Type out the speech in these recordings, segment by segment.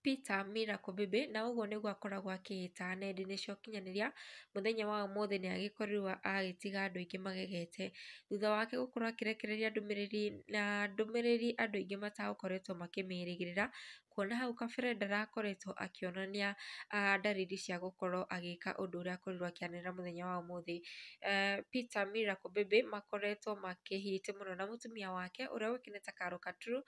Peter mira kobebe na ũguo nĩguo akoragwo akĩĩta nenda-inĩ cia ũkinyanĩria mũthenya wa ũmũthĩ nĩagĩkorirwo agĩtiga andũ aingĩ magegete thutha wake gũkorwo akĩrekereria ndũmĩrĩri na ndũmĩrĩri andũ aingĩ matagũkoretwo makĩmĩrĩgĩrĩra kuona hau kabere ndarakoretwo akĩonania ndariri cia gũkorwo agĩka ũndũ ũrĩa akorirwo akĩanĩrĩra mũthenya wa ũmũthĩ. E, Peter Miracle-Biby makoretwo makĩhĩti mũno na mutumia wake ũrĩa ũĩkaine ta Katru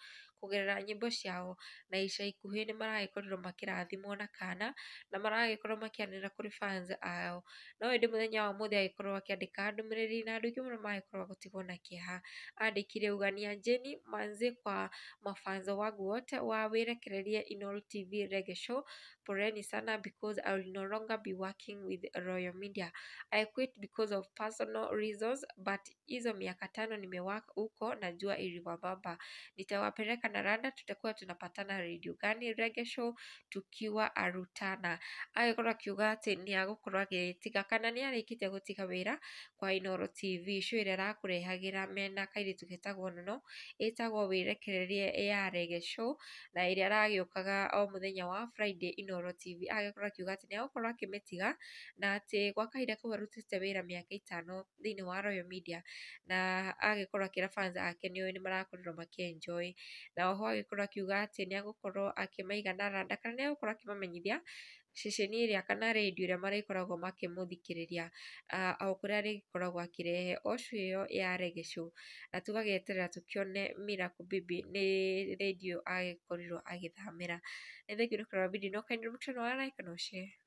kũgerera nyĩmbo ciao na ica ikuhĩ mara maragĩkorirwo makĩrathimwo na kana na maragĩkorwo makĩanĩrĩra kũrĩ fans ao no ĩndĩ mũthenya wa ũmũthĩ agĩkorwo akĩandĩka ndũmĩrĩri na andũ aingĩ mũno magĩkorwo gũtigwo na kĩeha andĩkire ũgania Jeni Manzi kwa mafanzo wangu wote wawirekererie Inoro TV Reggae Show poleni sana because I will no longer be working with Royal Media I quit because of personal reasons but hizo miaka tano nimewaka huko najua iliwabamba nitawapeleka na rada tutakuwa tunapatana radio gani reggae mũico tukiuga arutana agĩkorwo akiuga atĩ nĩ agũkorwo agĩtiga kana nĩ arĩkĩtie gũtiga wĩra kwa Inooro TV show ĩrĩa ĩrakũrehagĩra mena kairĩtu getagwo Nono ĩtagwo wĩrekererie ya Rege show na ĩrĩa ĩragĩũkaga o mũthenya wa Friday Inooro TV agĩkorwo akiuga atĩ nĩ agũkorwo akĩmĩtiga na atĩ gwa kahinda kau arutĩte wĩra mĩaka ĩtano thĩinĩ wa Royal Media na agĩkorwo akĩra fans ake nĩoĩ nĩ marakorirwo makĩenjoy na oho agĩkorwo akiuga atĩ nĩ agũkorwo akĩmaigana araranda kana nĩ agũkorwo akĩmamenyithia ceceni ĩrĩa kana redio ĩrĩa marĩkoragwo makĩmũthikĩrĩria o a rä akĩrehe o show ĩyo ya Reggae Show na tũgageterera tũkĩone Miracle Baby nĩ redio agĩkorirwo agĩthamĩra. Nĩ thengiũ nĩ kũrora video ĩno ũkainũra mũkishona wa like na ũcere.